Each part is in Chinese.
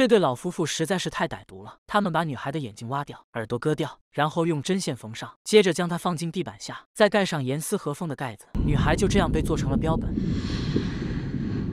这对老夫妇实在是太歹毒了，他们把女孩的眼睛挖掉，耳朵割掉，然后用针线缝上，接着将她放进地板下，再盖上严丝合缝的盖子。女孩就这样被做成了标本。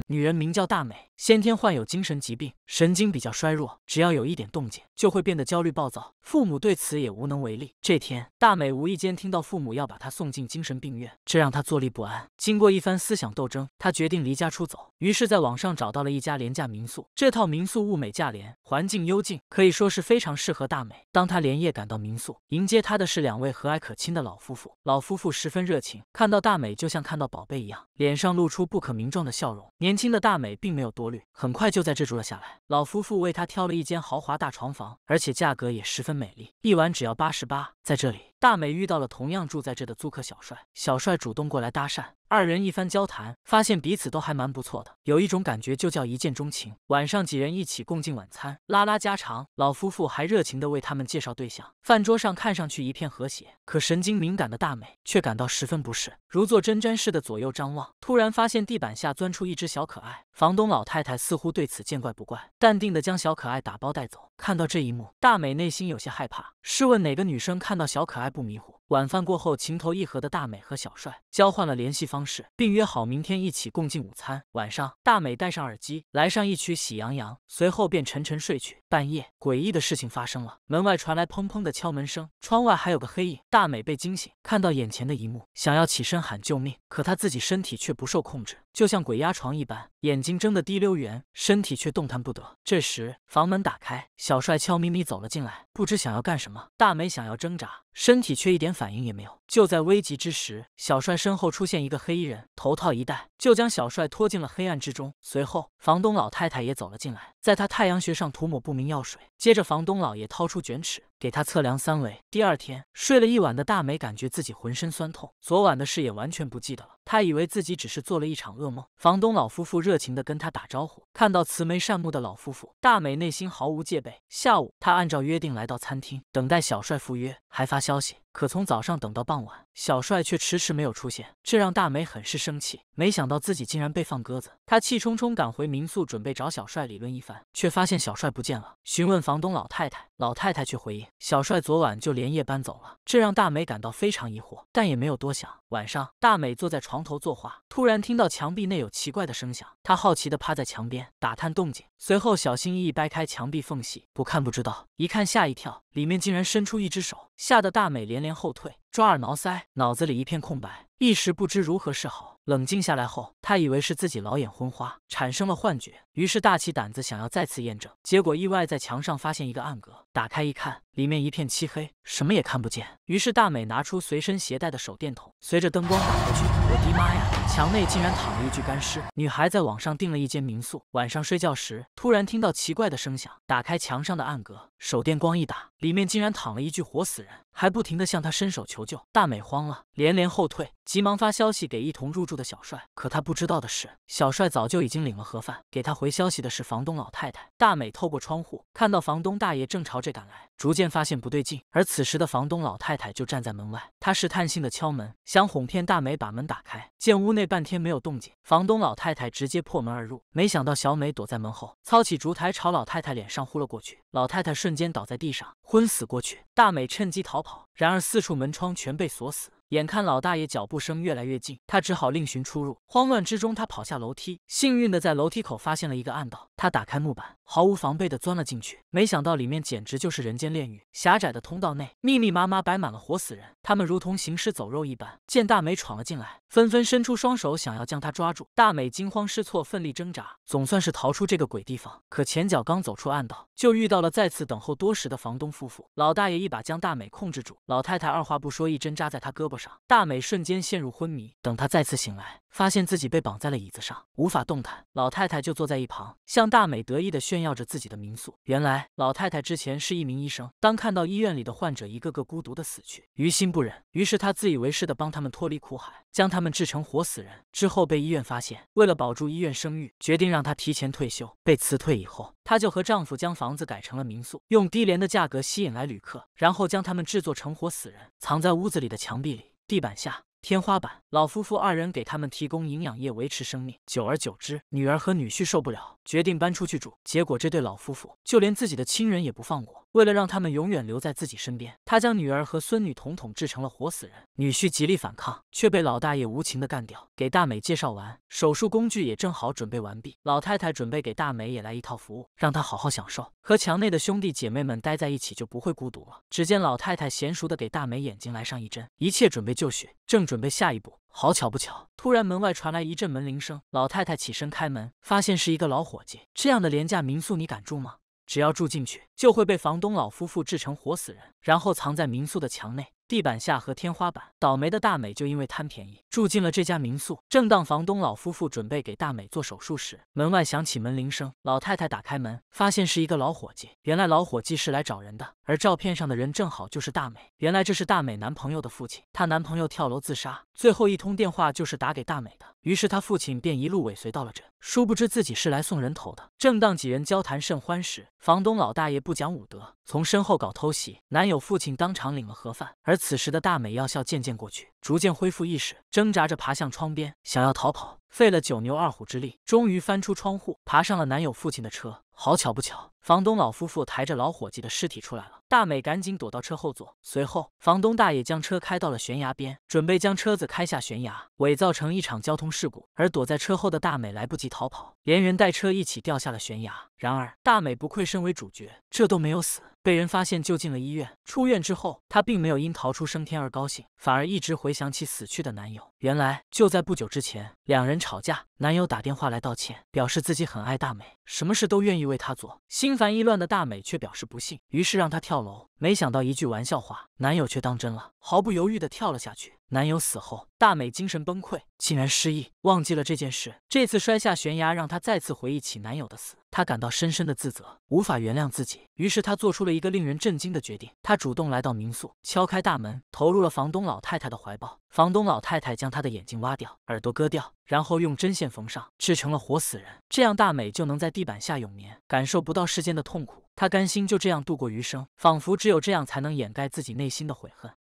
女人名叫大美，先天患有精神疾病，神经比较衰弱，只要有一点动静，就会变得焦虑暴躁。父母对此也无能为力。这天，大美无意间听到父母要把她送进精神病院，这让她坐立不安。经过一番思想斗争，她决定离家出走。于是，在网上找到了一家廉价民宿。这套民宿物美价廉，环境幽静，可以说是非常适合大美。当她连夜赶到民宿，迎接她的是两位和蔼可亲的老夫妇。老夫妇十分热情，看到大美就像看到宝贝一样，脸上露出不可名状的笑容。年轻的大美并没有多虑，很快就在这住了下来。老夫妇为她挑了一间豪华大床房，而且价格也十分。美丽，一晚只要八十八。在这里，大美遇到了同样住在这的租客小帅，小帅主动过来搭讪。二人一番交谈，发现彼此都还蛮不错的，有一种感觉就叫一见钟情。晚上几人一起共进晚餐，拉拉家常，老夫妇还热情地为他们介绍对象。饭桌上看上去一片和谐，可神经敏感的大美却感到十分不适，如坐针毡似的左右张望。突然发现地板下钻出一只小可爱，房东老太太似乎对此见怪不怪，淡定地将小可爱打包带走。看到这一幕，大美内心有些害怕。试问哪个女生看到小可爱不迷糊？晚饭过后，情投意合的大美和小帅交换了联系方式。方式，并约好明天一起共进午餐。晚上，大美戴上耳机，来上一曲《喜羊羊》，随后便沉沉睡去。半夜，诡异的事情发生了，门外传来砰砰的敲门声，窗外还有个黑影。大美被惊醒，看到眼前的一幕，想要起身喊救命，可她自己身体却不受控制。就像鬼压床一般，眼睛睁得滴溜圆，身体却动弹不得。这时，房门打开，小帅悄咪咪走了进来，不知想要干什么。大美想要挣扎，身体却一点反应也没有。就在危急之时，小帅身后出现一个黑衣人，头套一戴，就将小帅拖进了黑暗之中。随后，房东老太太也走了进来，在他太阳穴上涂抹不明药水。接着，房东老爷掏出卷尺，给他测量三围。第二天，睡了一晚的大美感觉自己浑身酸痛，昨晚的事也完全不记得了。他以为自己只是做了一场噩梦。房东老夫妇热情地跟他打招呼。看到慈眉善目的老夫妇，大美内心毫无戒备。下午，她按照约定来到餐厅，等待小帅赴约，还发消息。可从早上等到傍晚，小帅却迟迟没有出现，这让大美很是生气。没想到自己竟然被放鸽子，她气冲冲赶回民宿，准备找小帅理论一番，却发现小帅不见了。询问房东老太太，老太太却回应小帅昨晚就连夜搬走了。这让大美感到非常疑惑，但也没有多想。晚上，大美坐在床头作画，突然听到墙壁内有奇怪的声响，她好奇地趴在墙边打探动静，随后小心翼翼掰开墙壁缝隙，不看不知道，一看吓一跳，里面竟然伸出一只手，吓得大美连连。后退。抓耳挠腮，脑子里一片空白，一时不知如何是好。冷静下来后，他以为是自己老眼昏花，产生了幻觉，于是大起胆子想要再次验证。结果意外在墙上发现一个暗格，打开一看，里面一片漆黑，什么也看不见。于是大美拿出随身携带的手电筒，随着灯光打过去，我的妈呀，墙内竟然躺了一具干尸！女孩在网上订了一间民宿，晚上睡觉时突然听到奇怪的声响，打开墙上的暗格，手电光一打，里面竟然躺了一具活死人，还不停地向她伸手求。大美慌了，连连后退。急忙发消息给一同入住的小帅，可他不知道的是，小帅早就已经领了盒饭。给他回消息的是房东老太太。大美透过窗户看到房东大爷正朝着赶来，逐渐发现不对劲。而此时的房东老太太就站在门外，她试探性的敲门，想哄骗大美把门打开。见屋内半天没有动静，房东老太太直接破门而入。没想到小美躲在门后，操起烛台朝老太太脸上呼了过去，老太太瞬间倒在地上，昏死过去。大美趁机逃跑，然而四处门窗全被锁死。眼看老大爷脚步声越来越近，他只好另寻出入。慌乱之中，他跑下楼梯，幸运的在楼梯口发现了一个暗道。他打开木板。毫无防备地钻了进去，没想到里面简直就是人间炼狱。狭窄的通道内，密密麻麻摆满了活死人，他们如同行尸走肉一般。见大美闯了进来，纷纷伸出双手想要将她抓住。大美惊慌失措，奋力挣扎，总算是逃出这个鬼地方。可前脚刚走出暗道，就遇到了再次等候多时的房东夫妇。老大爷一把将大美控制住，老太太二话不说，一针扎在她胳膊上，大美瞬间陷入昏迷。等她再次醒来。发现自己被绑在了椅子上，无法动弹。老太太就坐在一旁，向大美得意地炫耀着自己的民宿。原来，老太太之前是一名医生，当看到医院里的患者一个个孤独地死去，于心不忍，于是她自以为是地帮他们脱离苦海，将他们制成活死人。之后被医院发现，为了保住医院声誉，决定让她提前退休。被辞退以后，她就和丈夫将房子改成了民宿，用低廉的价格吸引来旅客，然后将他们制作成活死人，藏在屋子里的墙壁里、地板下。天花板，老夫妇二人给他们提供营养液维持生命，久而久之，女儿和女婿受不了。决定搬出去住，结果这对老夫妇就连自己的亲人也不放过。为了让他们永远留在自己身边，他将女儿和孙女统统治成了活死人。女婿极力反抗，却被老大爷无情的干掉。给大美介绍完，手术工具也正好准备完毕。老太太准备给大美也来一套服务，让她好好享受，和墙内的兄弟姐妹们待在一起就不会孤独了。只见老太太娴熟的给大美眼睛来上一针，一切准备就绪，正准备下一步。好巧不巧，突然门外传来一阵门铃声。老太太起身开门，发现是一个老伙计。这样的廉价民宿，你敢住吗？只要住进去，就会被房东老夫妇制成活死人，然后藏在民宿的墙内。地板下和天花板，倒霉的大美就因为贪便宜住进了这家民宿。正当房东老夫妇准备给大美做手术时，门外响起门铃声。老太太打开门，发现是一个老伙计。原来老伙计是来找人的，而照片上的人正好就是大美。原来这是大美男朋友的父亲，她男朋友跳楼自杀，最后一通电话就是打给大美的。于是他父亲便一路尾随到了这，殊不知自己是来送人头的。正当几人交谈甚欢时，房东老大爷不讲武德，从身后搞偷袭，男友父亲当场领了盒饭。而此时的大美药效渐渐过去，逐渐恢复意识，挣扎着爬向窗边，想要逃跑。费了九牛二虎之力，终于翻出窗户，爬上了男友父亲的车。好巧不巧，房东老夫妇抬着老伙计的尸体出来了。大美赶紧躲到车后座。随后，房东大爷将车开到了悬崖边，准备将车子开下悬崖，伪造成一场交通事故。而躲在车后的大美来不及逃跑，连人带车一起掉下了悬崖。然而，大美不愧身为主角，这都没有死。被人发现，就进了医院。出院之后，她并没有因逃出生天而高兴，反而一直回想起死去的男友。原来就在不久之前，两人吵架，男友打电话来道歉，表示自己很爱大美，什么事都愿意为她做。心烦意乱的大美却表示不信，于是让她跳楼。没想到一句玩笑话，男友却当真了，毫不犹豫的跳了下去。男友死后，大美精神崩溃，竟然失忆，忘记了这件事。这次摔下悬崖，让她再次回忆起男友的死，她感到深深的自责，无法原谅自己。于是，她做出了一个令人震惊的决定：她主动来到民宿，敲开大门，投入了房东老太太的怀抱。房东老太太将她的眼睛挖掉，耳朵割掉，然后用针线缝上，制成了活死人。这样，大美就能在地板下永眠，感受不到世间的痛苦。她甘心就这样度过余生，仿佛只有这样才能掩盖自己内心的悔恨。